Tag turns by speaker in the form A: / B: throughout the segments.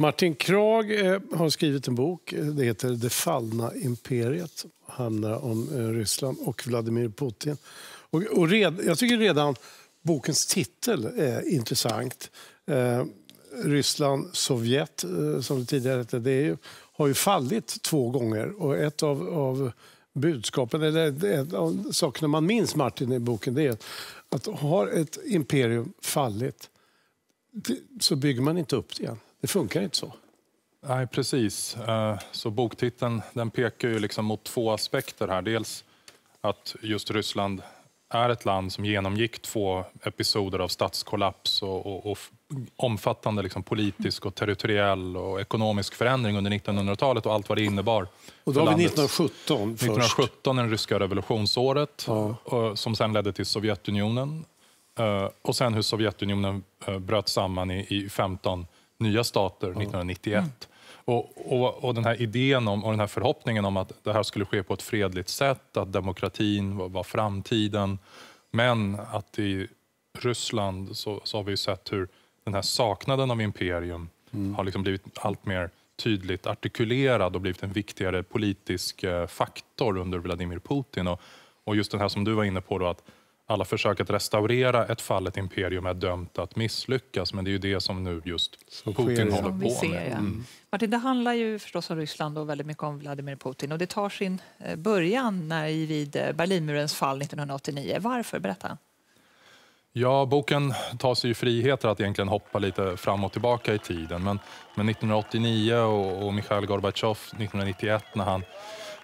A: Martin Krag eh, har skrivit en bok. Eh, det heter Det fallna imperiet. handlar om eh, Ryssland och Vladimir Putin. Och, och red, jag tycker redan bokens titel är intressant. Eh, Ryssland, Sovjet, som det tidigare hette, det ju, har ju fallit två gånger. Och ett av, av budskapen, eller ett av sakerna man minns Martin i boken, det är att har ett imperium fallit så bygger man inte upp det igen. Det funkar inte så.
B: Nej, precis. Eh, så boktiteln den pekar ju liksom mot två aspekter här. Dels att just Ryssland är ett land som genomgick två episoder av statskollaps och, och, och omfattande liksom politisk, och territoriell och ekonomisk förändring under 1900-talet och allt vad det innebar.
A: Och då har vi 1917 först. 1917,
B: den ryska revolutionsåret, ja. som sen ledde till Sovjetunionen. Eh, och sen hur Sovjetunionen eh, bröt samman i, i 15 nya stater 1991. Mm. Och, och, och, den här idén om, och den här förhoppningen om att det här skulle ske på ett fredligt sätt, att demokratin var, var framtiden. Men att i Ryssland så, så, har vi sett hur den här saknaden av imperium mm. har liksom blivit allt mer tydligt artikulerad och blivit en viktigare politisk eh, faktor under Vladimir Putin. Och, och just det här som du var inne på, då, att alla försök att restaurera ett fallet imperium är dömt att misslyckas. Men det är ju det som nu just som Putin håller på ser, med. Ja. Mm.
C: Martin, det handlar ju förstås om Ryssland och väldigt mycket om Vladimir Putin. Och det tar sin eh, början när, vid eh, Berlinmurens fall 1989. Varför? Berätta.
B: Ja, boken tar sig ju friheter att egentligen hoppa lite fram och tillbaka i tiden. Men, men 1989 och, och Mikhail Gorbatjov 1991 när han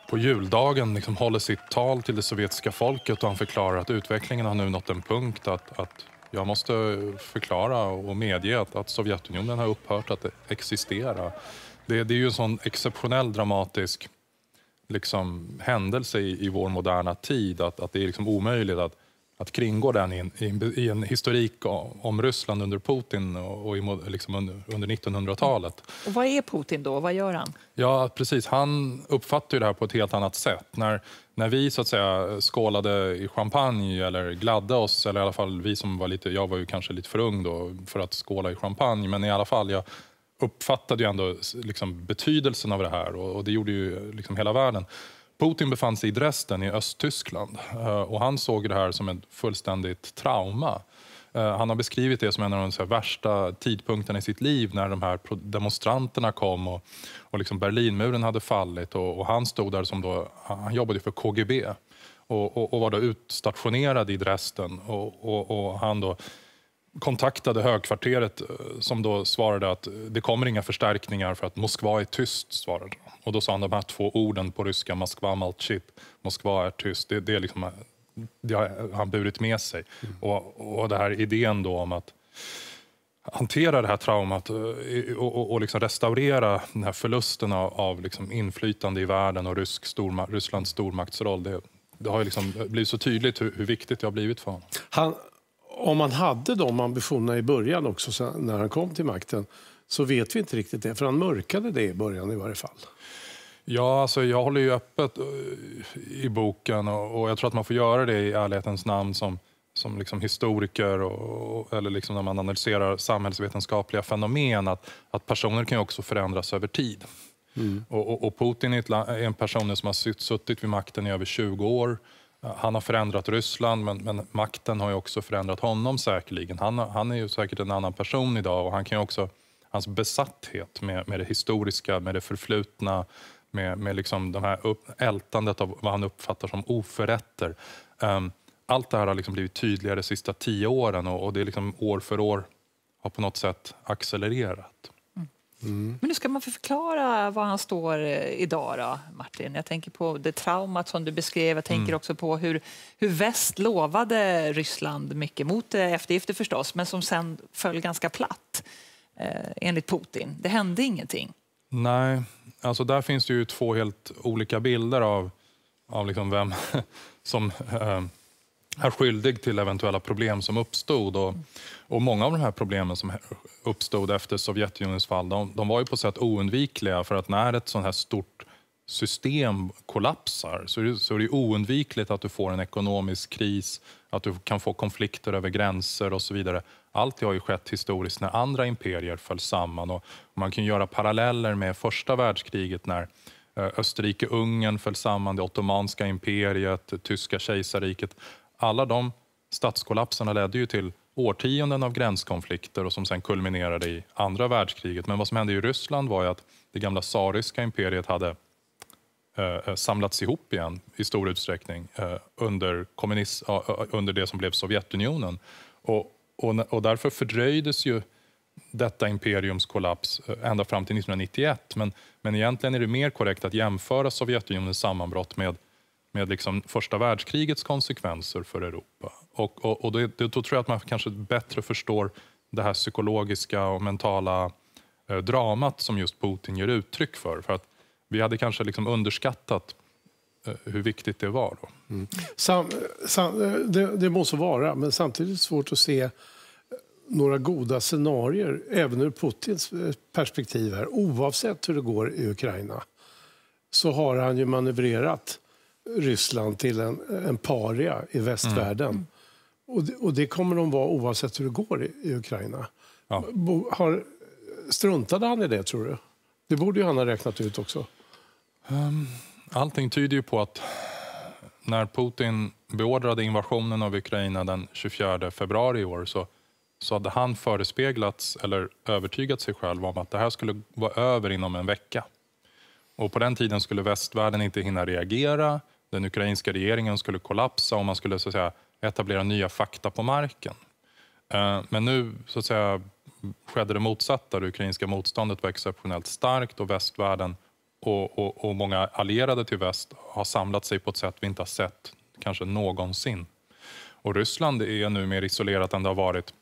B: på juldagen liksom håller sitt tal till det sovjetiska folket och han förklarar att utvecklingen har nu nått en punkt att, att jag måste förklara och medge att, att Sovjetunionen har upphört att existera. Det, det är ju en sån exceptionell dramatisk liksom, händelse i, i vår moderna tid att, att det är liksom omöjligt att att kringgå den i en, i en, historik om Ryssland under Putin och, i, liksom under, under 1900-talet.
C: Och vad är Putin då? Vad gör han?
B: Ja, precis. Han uppfattar det här på ett helt annat sätt. När, när vi så att säga skålade i champagne eller gladde oss, eller i alla fall vi som var lite, jag var ju kanske lite för ung då för att skåla i champagne, men i alla fall jag uppfattade ju ändå liksom betydelsen av det här och, och det gjorde ju liksom hela världen. Putin befann sig i Dresden i Östtyskland eh, och han såg det här som ett fullständigt trauma. Eh, han har beskrivit det som en av de värsta tidpunkterna i sitt liv när de här demonstranterna kom och, och liksom Berlinmuren hade fallit. Och, och, han stod där som då, han jobbade för KGB och, och var då utstationerad i Dresden. och han då kontaktade högkvarteret eh, som då svarade att det kommer inga förstärkningar för att Moskva är tyst. svarade Och Då sa han de här två orden på ryska, Moskva malchit, Moskva är tyst. Det, det, är liksom, eh, det har han burit med sig. Mm. Och, och det här idén då om att hantera det här traumat eh, och, och, och liksom restaurera den här förlusten av, av liksom inflytande i världen och rysk storma, Rysslands stormaktsroll. Det, det har liksom blivit så tydligt hur, hur viktigt det har blivit
A: för honom. Han, om man hade de ambitionerna i början också när han kom till makten så vet vi inte riktigt det, för han mörkade det i början i varje fall. Ja, alltså
B: jag håller ju öppet eh, i boken och, jag tror att man får göra det i ärlighetens namn som, som liksom historiker och, eller liksom när man analyserar samhällsvetenskapliga fenomen att, att personer kan ju också förändras över tid. Mm. Och, och, och, Putin är, en person som har suttit vid makten i över 20 år han har förändrat Ryssland, men, men makten har också förändrat honom säkerligen. Han, han, är ju säkert en annan person idag och han kan också, hans besatthet med, med det historiska, med det förflutna, med, med liksom de här upp, ältandet av vad han uppfattar som oförrätter. Um, allt det här har liksom blivit tydligare de sista tio åren och, och det är liksom år för år har på något sätt accelererat.
C: Mm. Men nu ska man förklara var han står eh, idag då, Martin? Jag tänker på det traumat som du beskrev. Jag tänker mm. också på hur, hur väst lovade Ryssland mycket mot eh, eftergifter förstås, men som sen föll ganska platt eh, enligt Putin. Det hände ingenting.
B: Nej, alltså där finns det ju två helt olika bilder av, av liksom vem som eh, är skyldig till eventuella problem som uppstod. Och, och Många av de här problemen som uppstod efter Sovjetunionens fall de, de var ju på sätt oundvikliga. för att När ett sånt här stort system kollapsar så är, det, så är det oundvikligt att du får en ekonomisk kris, att du kan få konflikter över gränser och så vidare. Allt det har ju skett historiskt när andra imperier föll samman. Och man kan göra paralleller med första världskriget när eh, Österrike-Ungern föll samman, det ottomanska imperiet, tyska kejsarriket. Alla de statskollapserna ledde ju till årtionden av gränskonflikter och som sen kulminerade i andra världskriget. Men vad som hände i Ryssland var att det gamla tsariska imperiet hade eh, eh, samlats ihop igen i stor utsträckning eh, under, kommunist, under det som blev Sovjetunionen. Och, och, och därför fördröjdes ju detta imperiums kollaps ända fram till 1991. Men, men egentligen är det mer korrekt att jämföra Sovjetunionens sammanbrott med med liksom första världskrigets konsekvenser för Europa. Och, och, och då, då, tror jag att man kanske bättre förstår det här psykologiska och mentala eh, dramat som just Putin ger uttryck för. för att vi hade kanske liksom underskattat eh, hur viktigt det var. Då. Mm.
A: Sam, sam, eh, det, det så vara, men samtidigt är det svårt att se eh, några goda scenarier, även ur Putins eh, perspektiv här. Oavsett hur det går i Ukraina så har han ju manövrerat Ryssland till en, en paria i västvärlden. Mm. Och, det, och, det, kommer de vara oavsett hur det går i, i Ukraina. Ja. Bo, har, struntade han i det, tror du? Det borde ju han ha räknat ut också. Um,
B: allting tyder ju på att när Putin beordrade invasionen av Ukraina den 24 februari i år så, så hade han förespeglats eller övertygat sig själv om att det här skulle vara över inom en vecka. Och På den tiden skulle västvärlden inte hinna reagera den ukrainska regeringen skulle kollapsa och man skulle så att säga, etablera nya fakta på marken. Eh, men nu så att säga, skedde det motsatta. Det ukrainska motståndet var exceptionellt starkt och västvärlden och, och, och, många allierade till väst har samlat sig på ett sätt vi inte har sett kanske någonsin. Och Ryssland är nu mer isolerat än det har varit.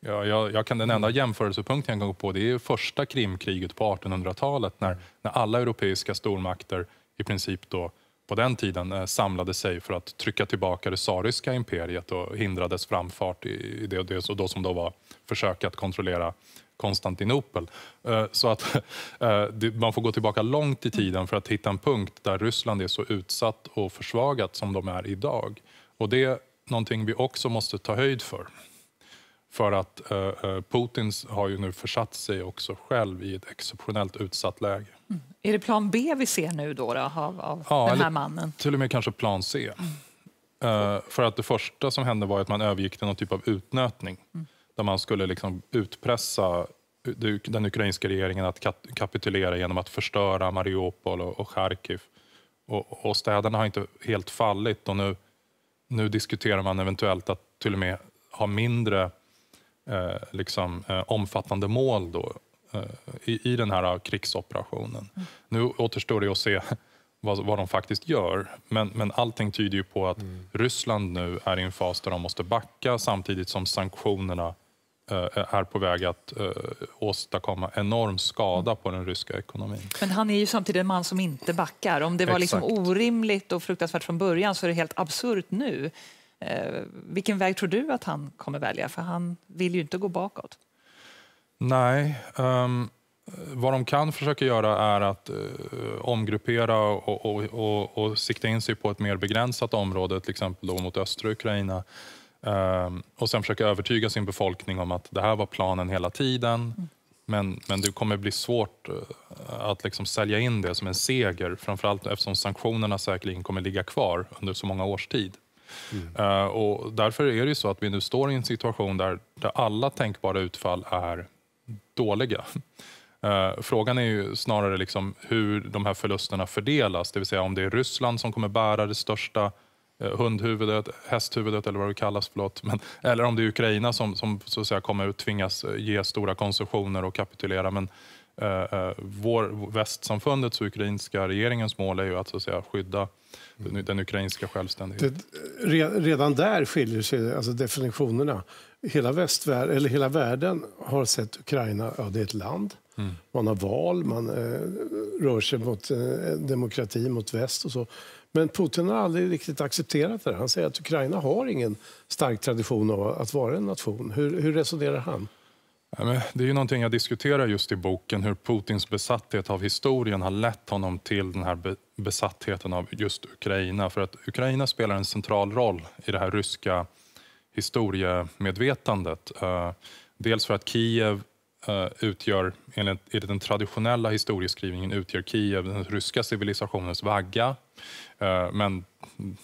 B: Jag, jag, jag kan, den enda mm. jämförelsepunkten jag kan gå på det är första Krimkriget på 1800-talet när, när alla europeiska stormakter i princip då på den tiden eh, samlade sig för att trycka tillbaka det tsariska imperiet och hindra dess framfart i det, det då som då var försök att kontrollera Konstantinopel. Eh, så att eh, man får gå tillbaka långt i tiden för att hitta en punkt där Ryssland är så utsatt och försvagat som de är idag. Och det är någonting vi också måste ta höjd för. För att eh, eh Putin har ju nu försatt sig också själv i ett exceptionellt utsatt läge.
C: Mm. Är det plan B vi ser nu då, då av, av ja, den här eller, mannen?
B: Till och med kanske plan C. Mm. Eh, för att det första som hände var att man övergick till någon typ av utnötning. Mm. Där man skulle liksom utpressa den ukrainska regeringen att kapitulera genom att förstöra Mariupol och, och Charkiv. Och, och städerna har inte helt fallit och nu, nu diskuterar man eventuellt att till och med ha mindre eh, liksom, eh, omfattande mål då, eh, i, i, den här eh, krigsoperationen. Mm. Nu återstår det att se vad, vad de faktiskt gör, men, men allting tyder ju på att mm. Ryssland nu är i en fas där de måste backa samtidigt som sanktionerna eh, är på väg att uh, åstadkomma enorm skada mm. på den ryska ekonomin.
C: Men han är ju samtidigt en man som inte backar. Om det var liksom orimligt och fruktansvärt från början så är det helt absurt nu. Eh, vilken väg tror du att han kommer välja? För han vill ju inte gå bakåt.
B: Nej. Um, vad de kan försöka göra är att uh, omgruppera och, och, och, och, sikta in sig på ett mer begränsat område, till exempel mot östra Ukraina. Um, och sen försöka övertyga sin befolkning om att det här var planen hela tiden. Mm. Men, men det kommer bli svårt eh, att liksom sälja in det som en seger, framförallt eftersom sanktionerna säkerligen kommer ligga kvar under så många års tid. Mm. Uh, och därför är det så att vi nu står i en situation där, där alla tänkbara utfall är dåliga. Uh, frågan är ju snarare liksom hur de här förlusterna fördelas, det vill säga om det är Ryssland som kommer bära det största uh, hundhuvudet, hästhuvudet eller vad det kallas, förlåt. Men, eller om det är Ukraina som, som så att säga, kommer tvingas ge stora konsumtioner och kapitulera. Men Eh, eh, vår, västsamfundets och ukrainska regeringens mål är ju att, så att säga, skydda den, mm. den ukrainska självständigheten.
A: Eh, redan där skiljer sig alltså definitionerna. Hela, västvär, eller hela världen har sett Ukraina, ja det är ett land. Mm. Man har val, man eh, rör sig mot eh, demokrati, mot väst och så. Men Putin har aldrig riktigt accepterat det. Han säger att Ukraina har ingen stark tradition av att vara en nation. Hur, hur resonerar han?
B: Det är ju någonting jag diskuterar just i boken, hur Putins besatthet av historien har lett honom till den här besattheten av just Ukraina. För att Ukraina spelar en central roll i det här ryska historiemedvetandet. Eh, dels för att Kiev eh, utgör, enligt den traditionella historieskrivningen, utgör Kiev den ryska civilisationens vagga. Eh, men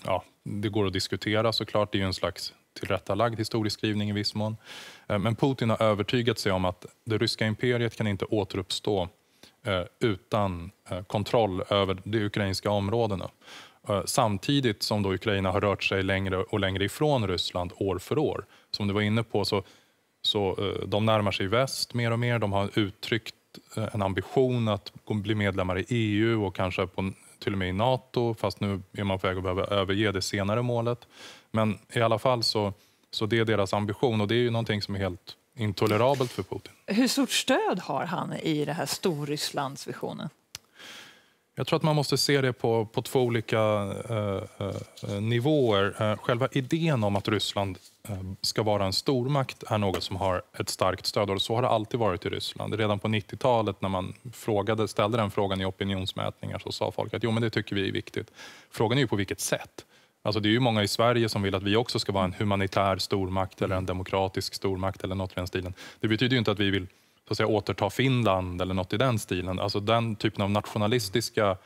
B: ja, det går att diskutera såklart, det är ju en slags tillrättalagd historieskrivning i viss mån. Eh, men Putin har övertygat sig om att det ryska imperiet kan inte återuppstå eh, utan eh, kontroll över de ukrainska områdena. Samtidigt som då Ukraina har rört sig längre och längre ifrån Ryssland år för år. Som du var inne på så, så de närmar sig väst mer och mer. De har uttryckt en ambition att bli medlemmar i EU och kanske på till och med i Nato, fast nu är man på väg att behöva överge det senare målet. Men i alla fall så, så det är deras ambition och det är ju någonting som är helt intolerabelt för Putin.
C: Hur stort stöd har han i det här Storrysslandsvisionen?
B: Jag tror att man måste se det på, på två olika eh, eh nivåer. Eh, själva idén om att Ryssland eh, ska vara en stormakt är något som har ett starkt stöd. Och så har det alltid varit i Ryssland. Redan på 90-talet när man frågade, ställde den frågan i opinionsmätningar så sa folk att jo, men det tycker vi är viktigt. Frågan är ju på vilket sätt. Alltså det är ju många i Sverige som vill att vi också ska vara en humanitär stormakt eller en demokratisk stormakt eller något i den stilen. Det betyder ju inte att vi vill så att säga, återta Finland eller något i den stilen. Alltså den typen av nationalistiska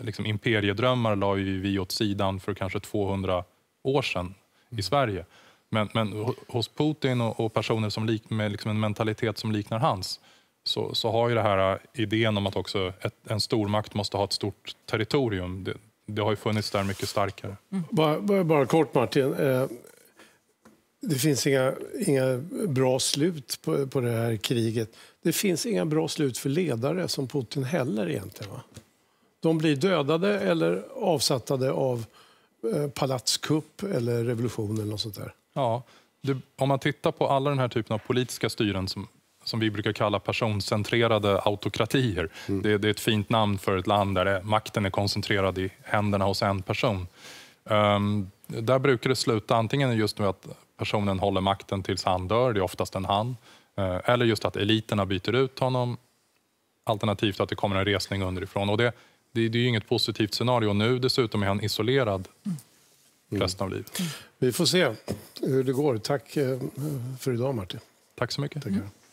B: liksom, imperiedrömmar la ju vi åt sidan för kanske 200 år sedan i mm. Sverige. Men, men hos Putin och, och personer som lik, med liksom en mentalitet som liknar hans så, så har ju det här äh, idén om att också ett, en stormakt måste ha ett stort territorium. Det, det har ju funnits där mycket starkare.
A: Mm. Bara, bara, kort Martin, eh, det finns inga, inga bra slut på, på det här kriget. Det finns inga bra slut för ledare som Putin heller egentligen. Va? De blir dödade eller avsattade av eh, palatskupp eller revolution eller något sånt där. Ja,
B: du, om man tittar på alla den här typen av politiska styren som, som vi brukar kalla personcentrerade autokratier. Mm. Det, det, är ett fint namn för ett land där det, makten är koncentrerad i händerna hos en person. Um, där brukar det sluta antingen just med att personen håller makten tills han dör, det är oftast en han. Eh, eller just att eliterna byter ut honom, alternativt att det kommer en resning underifrån. Och det, det, det är inget positivt scenario. Nu dessutom är han isolerad mm. resten av livet. Mm.
A: Vi får se hur det går. Tack eh, för idag, Martin. Tack så mycket. Tackar.